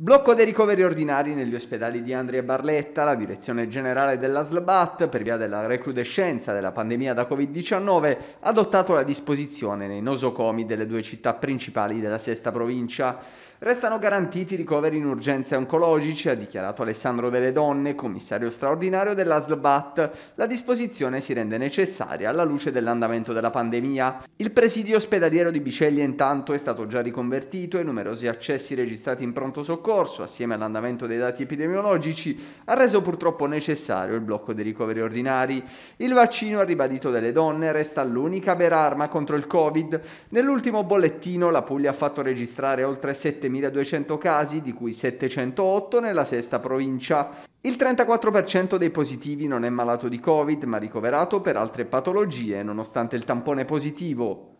Blocco dei ricoveri ordinari negli ospedali di Andria Barletta, la direzione generale della SLBAT, per via della recrudescenza della pandemia da Covid-19, ha adottato la disposizione nei nosocomi delle due città principali della sesta provincia. Restano garantiti ricoveri in urgenze oncologici, ha dichiarato Alessandro Delle Donne, commissario straordinario dell'ASLBAT. La disposizione si rende necessaria alla luce dell'andamento della pandemia. Il presidio ospedaliero di Biceglie intanto è stato già riconvertito e numerosi accessi registrati in pronto soccorso, assieme all'andamento dei dati epidemiologici, ha reso purtroppo necessario il blocco dei ricoveri ordinari. Il vaccino, ha ribadito Delle Donne, resta l'unica vera arma contro il Covid. Nell'ultimo bollettino la Puglia ha fatto registrare oltre 7 7.200 casi, di cui 708 nella sesta provincia. Il 34% dei positivi non è malato di Covid, ma ricoverato per altre patologie, nonostante il tampone positivo.